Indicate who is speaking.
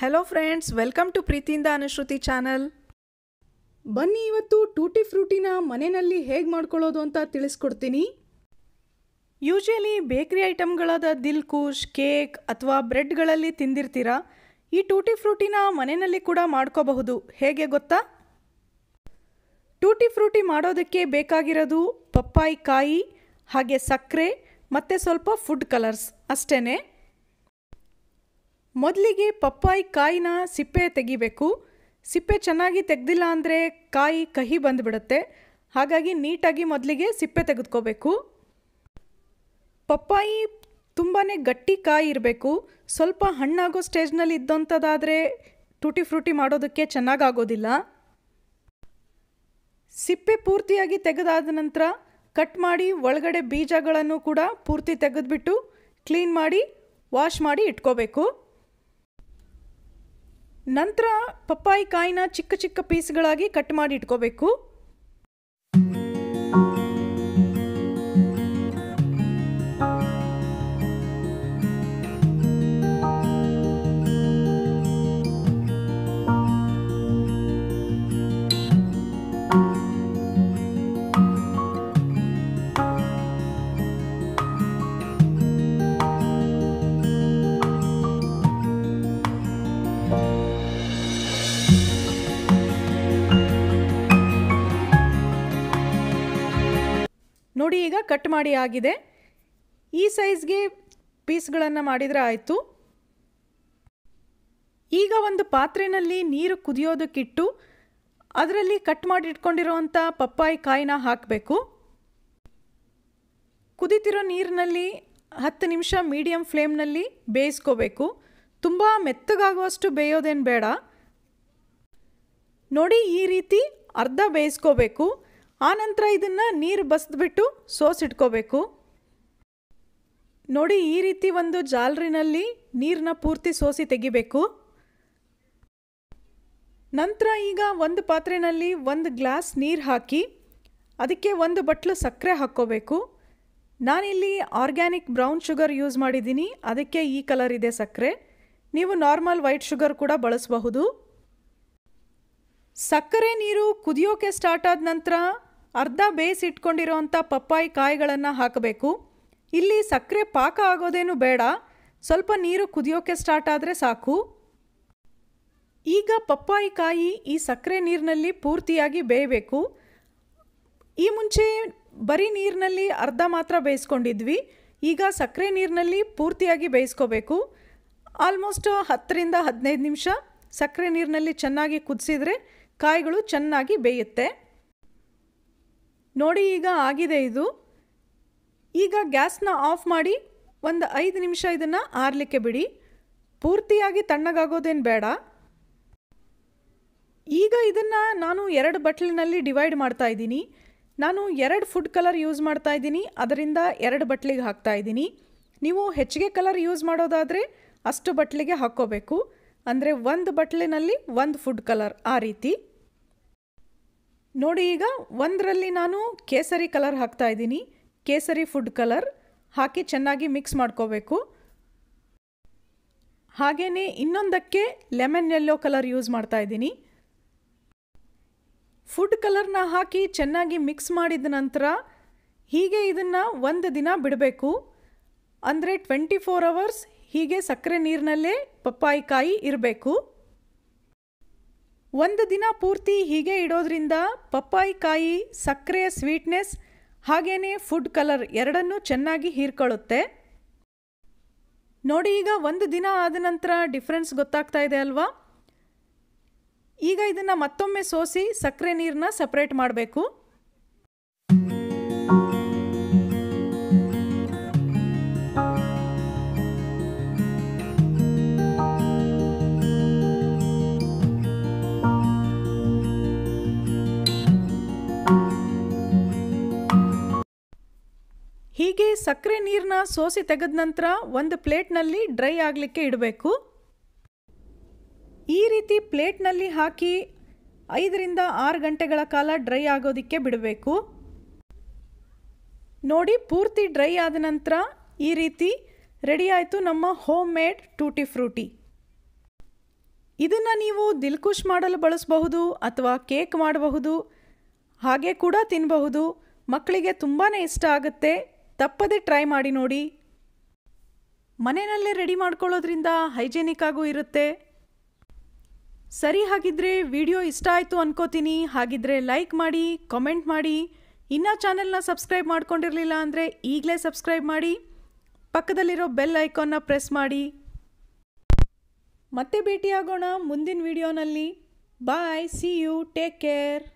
Speaker 1: hello friends welcome to ಪ್ರೀತಿಯಿಂದ Anushruti channel ಬನ್ನಿ ಇವತ್ತು ಟೂಟಿ ಫ್ರೂಟಿನ ಮನೆಯಲ್ಲಿ ಹೇಗೆ ಮಾಡ್ಕೊಳ್ಳೋದು ಅಂತ ತಿಳಿಸ್ಕೊಡ್ತೀನಿ ಯೂಶಲಿ ಬೇಕ್ರಿ ಐಟಮ್ಗಳಾದ ದಿಲ್ ಕೂಶ್ ಕೇಕ್ ಅಥವಾ ಬ್ರೆಡ್ಗಳಲ್ಲಿ ತಿಂದಿರ್ತೀರಾ ಈ ಟೂಟಿ ಫ್ರೂಟಿನ ಮನೆಯಲ್ಲಿ ಕೂಡ ಮಾಡ್ಕೋಬಹುದು ಹೇಗೆ ಗೊತ್ತಾ ಟೂಟಿ ಫ್ರೂಟಿ ಮಾಡೋದಕ್ಕೆ ಬೇಕಾಗಿರೋದು ಪಪ್ಪಾಯಿ ಕಾಯಿ ಹಾಗೆ ಸಕ್ಕರೆ ಮತ್ತು ಸ್ವಲ್ಪ ಫುಡ್ ಕಲರ್ಸ್ ಅಷ್ಟೇ ಮೊದಲಿಗೆ ಪಪ್ಪಾಯಿ ಕಾಯಿನ ಸಿಪ್ಪೆ ತೆಗಿಬೇಕು ಸಿಪ್ಪೆ ಚೆನ್ನಾಗಿ ತೆಗೆದಿಲ್ಲ ಅಂದರೆ ಕಾಯಿ ಕಹಿ ಬಂದುಬಿಡುತ್ತೆ ಹಾಗಾಗಿ ನೀಟಾಗಿ ಮೊದಲಿಗೆ ಸಿಪ್ಪೆ ತೆಗೆದುಕೋಬೇಕು ಪಪ್ಪಾಯಿ ತುಂಬಾ ಗಟ್ಟಿ ಕಾಯಿ ಇರಬೇಕು ಸ್ವಲ್ಪ ಹಣ್ಣಾಗೋ ಸ್ಟೇಜ್ನಲ್ಲಿ ಇದ್ದಂಥದ್ದಾದರೆ ಟೂಟಿ ಫ್ರೂಟಿ ಮಾಡೋದಕ್ಕೆ ಚೆನ್ನಾಗಾಗೋದಿಲ್ಲ ಸಿಪ್ಪೆ ಪೂರ್ತಿಯಾಗಿ ತೆಗೆದಾದ ನಂತರ ಕಟ್ ಮಾಡಿ ಒಳಗಡೆ ಬೀಜಗಳನ್ನು ಕೂಡ ಪೂರ್ತಿ ತೆಗೆದುಬಿಟ್ಟು ಕ್ಲೀನ್ ಮಾಡಿ ವಾಶ್ ಮಾಡಿ ಇಟ್ಕೋಬೇಕು ನಂತರ ಪಪ್ಪಾಯಿ ಕಾಯಿನ ಚಿಕ್ಕ ಚಿಕ್ಕ ಪೀಸ್ಗಳಾಗಿ ಕಟ್ ಮಾಡಿ ಇಟ್ಕೋಬೇಕು ನೋಡಿ ಈಗ ಕಟ್ ಮಾಡಿ ಆಗಿದೆ ಈ ಸೈಜ್ಗೆ ಪೀಸ್ಗಳನ್ನು ಮಾಡಿದರೆ ಆಯಿತು ಈಗ ಒಂದು ಪಾತ್ರೆಯಲ್ಲಿ ನೀರು ಕುದಿಯೋದಕ್ಕಿಟ್ಟು ಅದರಲ್ಲಿ ಕಟ್ ಮಾಡಿ ಪಪ್ಪಾಯಿ ಕಾಯಿನ ಹಾಕಬೇಕು ಕುದಿತಿರೋ ನೀರಿನಲ್ಲಿ ಹತ್ತು ನಿಮಿಷ ಮೀಡಿಯಮ್ ಫ್ಲೇಮ್ನಲ್ಲಿ ಬೇಯಿಸ್ಕೋಬೇಕು ತುಂಬ ಮೆತ್ತಗಾಗುವಷ್ಟು ಬೇಯೋದೇನು ಬೇಡ ನೋಡಿ ಈ ರೀತಿ ಅರ್ಧ ಬೇಯಿಸ್ಕೋಬೇಕು ಆನಂತರ ಇದನ್ನು ನೀರು ಬಸಿದ್ಬಿಟ್ಟು ಸೋಸಿಟ್ಕೋಬೇಕು ನೋಡಿ ಈ ರೀತಿ ಒಂದು ಜಾಲರಿನಲ್ಲಿ ನೀರನ್ನ ಪೂರ್ತಿ ಸೋಸಿ ತೆಗಿಬೇಕು ನಂತರ ಈಗ ಒಂದು ಪಾತ್ರೆಯಲ್ಲಿ ಒಂದು ಗ್ಲಾಸ್ ನೀರು ಹಾಕಿ ಅದಕ್ಕೆ ಒಂದು ಬಟ್ಲು ಸಕ್ಕರೆ ಹಾಕ್ಕೋಬೇಕು ನಾನಿಲ್ಲಿ ಆರ್ಗ್ಯಾನಿಕ್ ಬ್ರೌನ್ ಶುಗರ್ ಯೂಸ್ ಮಾಡಿದ್ದೀನಿ ಅದಕ್ಕೆ ಈ ಕಲರ್ ಇದೆ ಸಕ್ಕರೆ ನೀವು ನಾರ್ಮಲ್ ವೈಟ್ ಶುಗರ್ ಕೂಡ ಬಳಸಬಹುದು ಸಕ್ಕರೆ ನೀರು ಕುದಿಯೋಕೆ ಸ್ಟಾರ್ಟ್ ಆದ ನಂತರ ಅರ್ಧ ಇಟ್ಕೊಂಡಿರೋಂಥ ಪಪ್ಪಾಯಿ ಕಾಯಿಗಳನ್ನು ಹಾಕಬೇಕು ಇಲ್ಲಿ ಸಕ್ಕರೆ ಪಾಕ ಆಗೋದೇನು ಬೇಡ ಸ್ವಲ್ಪ ನೀರು ಕುದಿಯೋಕ್ಕೆ ಸ್ಟಾರ್ಟ್ ಆದರೆ ಸಾಕು ಈಗ ಪಪ್ಪಾಯಿ ಕಾಯಿ ಈ ಸಕ್ಕರೆ ನೀರಿನಲ್ಲಿ ಪೂರ್ತಿಯಾಗಿ ಬೇಯಬೇಕು ಈ ಮುಂಚೆ ಬರೀ ನೀರಿನಲ್ಲಿ ಅರ್ಧ ಮಾತ್ರ ಬೇಯಿಸ್ಕೊಂಡಿದ್ವಿ ಈಗ ಸಕ್ಕರೆ ನೀರಿನಲ್ಲಿ ಪೂರ್ತಿಯಾಗಿ ಬೇಯಿಸ್ಕೋಬೇಕು ಆಲ್ಮೋಸ್ಟ್ ಹತ್ತರಿಂದ ಹದಿನೈದು ನಿಮಿಷ ಸಕ್ಕರೆ ನೀರಿನಲ್ಲಿ ಚೆನ್ನಾಗಿ ಕುದಿಸಿದರೆ ಕಾಯಿಗಳು ಚೆನ್ನಾಗಿ ಬೇಯುತ್ತೆ ನೋಡಿ ಈಗ ಆಗಿದೆ ಇದು ಈಗ ಗ್ಯಾಸ್ನ ಆಫ್ ಮಾಡಿ ಒಂದು ಐದು ನಿಮಿಷ ಇದನ್ನು ಆರಲಿಕ್ಕೆ ಬಿಡಿ ಪೂರ್ತಿಯಾಗಿ ತಣ್ಣಗಾಗೋದೇನು ಬೇಡ ಈಗ ಇದನ್ನು ನಾನು ಎರಡು ಬಟ್ಲಿನಲ್ಲಿ ಡಿವೈಡ್ ಮಾಡ್ತಾ ಇದ್ದೀನಿ ನಾನು ಎರಡು ಫುಡ್ ಕಲರ್ ಯೂಸ್ ಮಾಡ್ತಾ ಇದ್ದೀನಿ ಅದರಿಂದ ಎರಡು ಬಟ್ಲಿಗೆ ಹಾಕ್ತಾ ಇದ್ದೀನಿ ನೀವು ಹೆಚ್ಚಿಗೆ ಕಲರ್ ಯೂಸ್ ಮಾಡೋದಾದರೆ ಅಷ್ಟು ಬಟ್ಲಿಗೆ ಹಾಕ್ಕೋಬೇಕು ಅಂದರೆ ಒಂದು ಬಟ್ಲಿನಲ್ಲಿ ಒಂದು ಫುಡ್ ಕಲರ್ ಆ ರೀತಿ ನೋಡಿ ಈಗ ಒಂದರಲ್ಲಿ ನಾನು ಕೇಸರಿ ಕಲರ್ ಹಾಕ್ತಾ ಇದ್ದೀನಿ ಕೇಸರಿ ಫುಡ್ ಕಲರ್ ಹಾಕಿ ಚೆನ್ನಾಗಿ ಮಿಕ್ಸ್ ಮಾಡ್ಕೋಬೇಕು ಹಾಗೆಯೇ ಇನ್ನೊಂದಕ್ಕೆ ಲೆಮನ್ ಯೆಲ್ಲೋ ಕಲರ್ ಯೂಸ್ ಮಾಡ್ತಾ ಇದ್ದೀನಿ ಫುಡ್ ಕಲರ್ನ ಹಾಕಿ ಚೆನ್ನಾಗಿ ಮಿಕ್ಸ್ ಮಾಡಿದ ನಂತರ ಹೀಗೆ ಇದನ್ನು ಒಂದು ದಿನ ಬಿಡಬೇಕು ಅಂದರೆ ಟ್ವೆಂಟಿ ಫೋರ್ ಅವರ್ಸ್ ಹೀಗೆ ಸಕ್ಕರೆ ನೀರಿನಲ್ಲೇ ಪಪ್ಪಾಯಿಕಾಯಿ ಇರಬೇಕು ಒಂದು ದಿನ ಪೂರ್ತಿ ಹೀಗೆ ಇಡೋದ್ರಿಂದ ಪಪ್ಪಾಯಿಕಾಯಿ ಸಕ್ಕರೆ ಸ್ವೀಟ್ನೆಸ್ ಹಾಗೇನೇ ಫುಡ್ ಕಲರ್ ಎರಡನ್ನೂ ಚೆನ್ನಾಗಿ ಹೀರ್ಕೊಳ್ಳುತ್ತೆ ನೋಡಿ ಈಗ ಒಂದು ದಿನ ಆದ ನಂತರ ಡಿಫ್ರೆನ್ಸ್ ಗೊತ್ತಾಗ್ತಾ ಇದೆ ಅಲ್ವಾ ಈಗ ಇದನ್ನು ಮತ್ತೊಮ್ಮೆ ಸೋಸಿ ಸಕ್ಕರೆ ನೀರನ್ನ ಸಪ್ರೇಟ್ ಮಾಡಬೇಕು ಹೀಗೆ ಸಕ್ಕರೆ ನೀರನ್ನ ಸೋಸಿ ತೆಗೆದ ನಂತರ ಒಂದು ಪ್ಲೇಟ್ನಲ್ಲಿ ಡ್ರೈ ಆಗಲಿಕ್ಕೆ ಇಡಬೇಕು ಈ ರೀತಿ ಪ್ಲೇಟ್ನಲ್ಲಿ ಹಾಕಿ ಐದರಿಂದ ಆರು ಗಂಟೆಗಳ ಕಾಲ ಡ್ರೈ ಆಗೋದಕ್ಕೆ ಬಿಡಬೇಕು ನೋಡಿ ಪೂರ್ತಿ ಡ್ರೈ ಆದ ನಂತರ ಈ ರೀತಿ ರೆಡಿ ಆಯಿತು ನಮ್ಮ ಹೋಮ್ ಮೇಡ್ ಟೂಟಿ ಫ್ರೂಟಿ ಇದನ್ನು ನೀವು ದಿಲ್ಕುಶ್ ಮಾಡಲು ಬಳಸಬಹುದು ಅಥವಾ ಕೇಕ್ ಮಾಡಬಹುದು ಹಾಗೆ ಕೂಡ ತಿನ್ನಬಹುದು ಮಕ್ಕಳಿಗೆ ತುಂಬಾ ಇಷ್ಟ ಆಗುತ್ತೆ ತಪ್ಪದೇ ಟ್ರೈ ಮಾಡಿ ನೋಡಿ ಮನೆಯಲ್ಲೇ ರೆಡಿ ಮಾಡ್ಕೊಳ್ಳೋದ್ರಿಂದ ಹೈಜೆನಿಕ್ ಆಗೂ ಇರುತ್ತೆ ಸರಿ ಹಾಗಿದ್ರೆ ವಿಡಿಯೋ ಇಷ್ಟ ಆಯಿತು ಅನ್ಕೋತೀನಿ ಹಾಗಿದ್ರೆ ಲೈಕ್ ಮಾಡಿ ಕಮೆಂಟ್ ಮಾಡಿ ಇನ್ನೂ ಚಾನೆಲ್ನ ಸಬ್ಸ್ಕ್ರೈಬ್ ಮಾಡ್ಕೊಂಡಿರಲಿಲ್ಲ ಅಂದರೆ ಈಗಲೇ ಸಬ್ಸ್ಕ್ರೈಬ್ ಮಾಡಿ ಪಕ್ಕದಲ್ಲಿರೋ ಬೆಲ್ ಐಕಾನ್ನ ಪ್ರೆಸ್ ಮಾಡಿ ಮತ್ತೆ ಭೇಟಿಯಾಗೋಣ ಮುಂದಿನ ವಿಡಿಯೋನಲ್ಲಿ bye see you take care